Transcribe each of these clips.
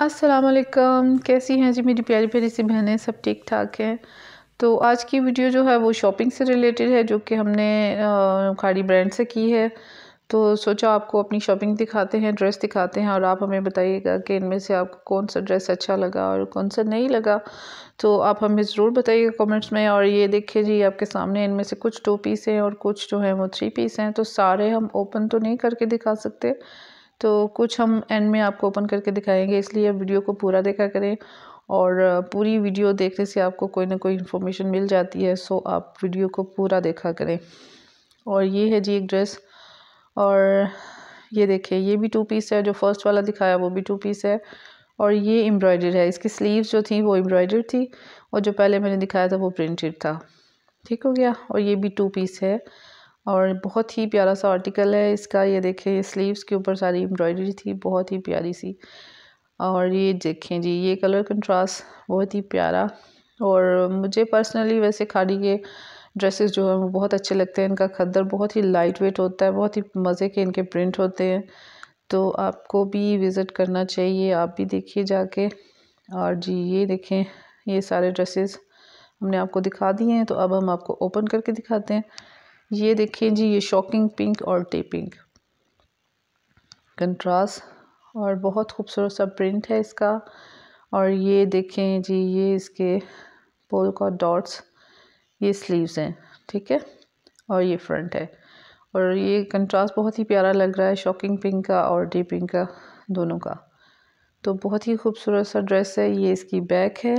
असलकम कैसी हैं जी मेरी प्यारी प्यारी सी बहनें सब ठीक ठाक हैं तो आज की वीडियो जो है वो शॉपिंग से रिलेटेड है जो कि हमने खाड़ी ब्रांड से की है तो सोचा आपको अपनी शॉपिंग दिखाते हैं ड्रेस दिखाते हैं और आप हमें बताइएगा कि इनमें से आपको कौन सा ड्रेस अच्छा लगा और कौन सा नहीं लगा तो आप हमें ज़रूर बताइएगा कमेंट्स में और ये देखिए जी आपके सामने इनमें से कुछ टू पीस हैं और कुछ जो है वो थ्री पीस हैं तो सारे हम ओपन तो नहीं करके दिखा सकते तो कुछ हम एंड में आपको ओपन करके दिखाएंगे इसलिए वीडियो को पूरा देखा करें और पूरी वीडियो देखने से आपको कोई ना कोई इन्फॉर्मेशन मिल जाती है सो आप वीडियो को पूरा देखा करें और ये है जी एक ड्रेस और ये देखिए ये भी टू पीस है जो फर्स्ट वाला दिखाया वो भी टू पीस है और ये एम्ब्रॉयडर है इसकी स्लीव्स जो थी वो एम्ब्रॉयडर थी और जो पहले मैंने दिखाया था वो प्रिंटेड था ठीक हो गया और ये भी टू पीस है और बहुत ही प्यारा सा आर्टिकल है इसका ये देखें स्लीव्स के ऊपर सारी एम्ब्रॉयडरी थी बहुत ही प्यारी सी और ये देखें जी ये कलर कंट्रास्ट बहुत ही प्यारा और मुझे पर्सनली वैसे खाड़ी के ड्रेसेस जो है वो बहुत अच्छे लगते हैं इनका खद्दर बहुत ही लाइट वेट होता है बहुत ही मज़े के इनके प्रिंट होते हैं तो आपको भी विज़िट करना चाहिए आप भी देखिए जाके और जी ये देखें ये सारे ड्रेसेस हमने आपको दिखा दिए हैं तो अब हम आपको ओपन करके दिखाते हैं ये देखिए जी ये शॉकिंग पिंक और टेपिंग कंट्रास और बहुत खूबसूरत सा प्रिंट है इसका और ये देखें जी ये इसके पोल का डॉट्स ये स्लीव्स हैं ठीक है और ये फ्रंट है और ये कंट्रास्ट बहुत ही प्यारा लग रहा है शॉकिंग पिंक का और डी पिंक का दोनों का तो बहुत ही खूबसूरत सा ड्रेस है ये इसकी बैक है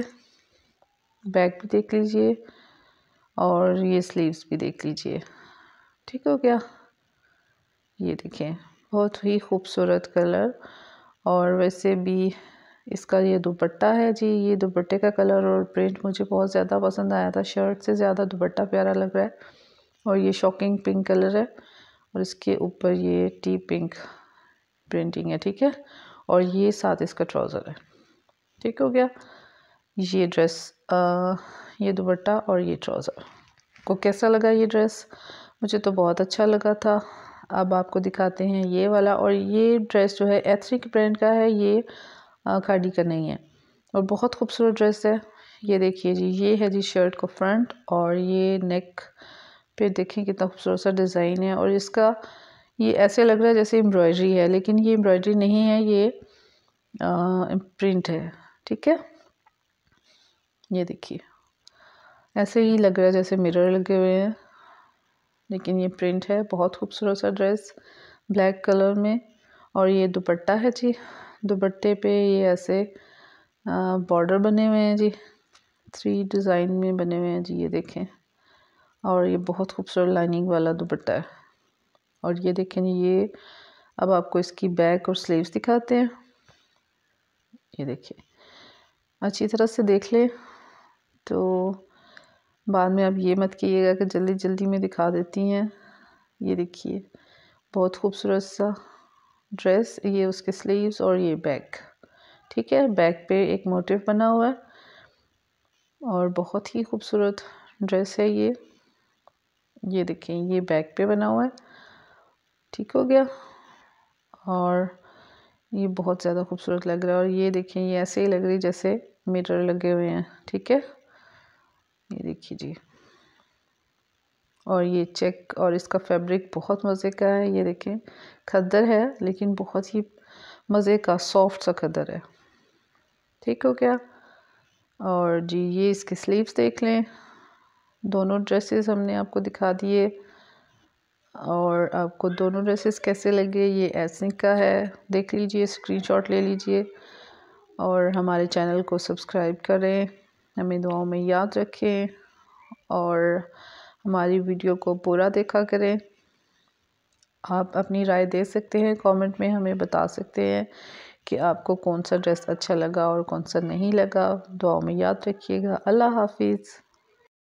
बैक भी देख लीजिए और ये स्लीव्स भी देख लीजिए ठीक हो गया ये देखिए बहुत ही खूबसूरत कलर और वैसे भी इसका ये दुपट्टा है जी ये दुपट्टे का कलर और प्रिंट मुझे बहुत ज़्यादा पसंद आया था शर्ट से ज़्यादा दुपट्टा प्यारा लग रहा है और ये शॉकिंग पिंक कलर है और इसके ऊपर ये टी पिंक प्रिंटिंग है ठीक है और ये साथ इसका ट्राउज़र है ठीक हो गया ये ड्रेस आ, ये दुपट्टा और ये ट्राउज़र को कैसा लगा ये ड्रेस मुझे तो बहुत अच्छा लगा था अब आपको दिखाते हैं ये वाला और ये ड्रेस जो है एथरिक ब्रांड का है ये खाड़ी का नहीं है और बहुत खूबसूरत ड्रेस है ये देखिए जी ये है जी शर्ट को फ्रंट और ये नेक पे देखें कितना खूबसूरत सा डिज़ाइन है और इसका ये ऐसे लग रहा है जैसे एम्ब्रॉयडरी है लेकिन ये एम्ब्रॉयडरी नहीं है ये आ, प्रिंट है ठीक है ये देखिए ऐसे ही लग रहा है जैसे मिरर लगे हुए हैं लेकिन ये प्रिंट है बहुत खूबसूरत सा ड्रेस ब्लैक कलर में और ये दुपट्टा है जी दुपट्टे पे ये ऐसे बॉर्डर बने हुए हैं जी थ्री डिज़ाइन में बने हुए हैं जी ये देखें और ये बहुत खूबसूरत लाइनिंग वाला दुपट्टा है और ये देखें ये अब आपको इसकी बैक और स्लीव्स दिखाते हैं ये देखिए अच्छी तरह से देख लें तो बाद में आप ये मत किएगा कि जल्दी जल्दी में दिखा देती हैं ये देखिए बहुत खूबसूरत सा ड्रेस ये उसके स्लीव्स और ये बैक ठीक है बैक पे एक मोटिव बना हुआ है और बहुत ही खूबसूरत ड्रेस है ये ये देखें ये बैक पे बना हुआ है ठीक हो गया और ये बहुत ज़्यादा खूबसूरत लग रहा है और ये देखें ये ऐसे ही लग रही जैसे मिरर लगे हुए हैं ठीक है ये देखिए जी और ये चेक और इसका फैब्रिक बहुत मज़े का है ये देखें खद्दर है लेकिन बहुत ही मज़े का सॉफ्ट सा खद्दर है ठीक हो गया और जी ये इसके स्लीव्स देख लें दोनों ड्रेसेस हमने आपको दिखा दिए और आपको दोनों ड्रेसेस कैसे लगे ये ऐसे का है देख लीजिए स्क्रीनशॉट ले लीजिए और हमारे चैनल को सब्सक्राइब करें हमें दुआओं में याद रखें और हमारी वीडियो को पूरा देखा करें आप अपनी राय दे सकते हैं कमेंट में हमें बता सकते हैं कि आपको कौन सा ड्रेस अच्छा लगा और कौन सा नहीं लगा दुआओं में याद रखिएगा अल्लाह हाफिज़